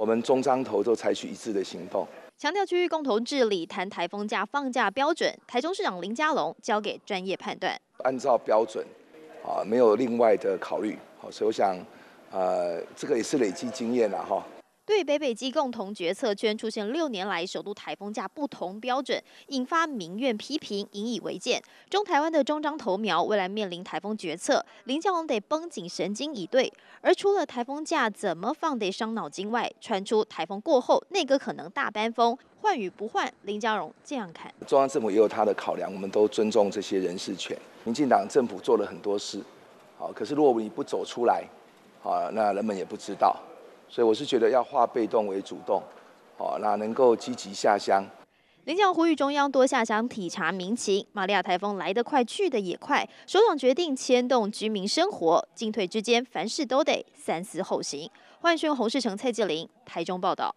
我们中彰投都采取一致的行动，强调区域共同治理。谈台风假放假标准，台中市长林佳龙交给专业判断。按照标准，啊，没有另外的考虑。好，所以我想，呃，这个也是累积经验了哈。对北北基共同决策圈出现六年来首度台风价不同标准，引发民怨批评，引以为戒。中台湾的中章头苗未来面临台风决策，林佳荣得绷紧神经以对。而除了台风假怎么放得伤脑筋外，传出台风过后内阁可能大班风，换与不换，林佳荣这样看。中央政府也有他的考量，我们都尊重这些人事权。民进党政府做了很多事，好，可是如果你不走出来，好，那人们也不知道。所以我是觉得要化被动为主动，好，那能够积极下乡。林佳呼吁中央多下乡体察民情。玛利亚台风来得快去得也快，首长决定牵动居民生活，进退之间凡事都得三思后行。换讯洪世成、蔡继玲，台中报道。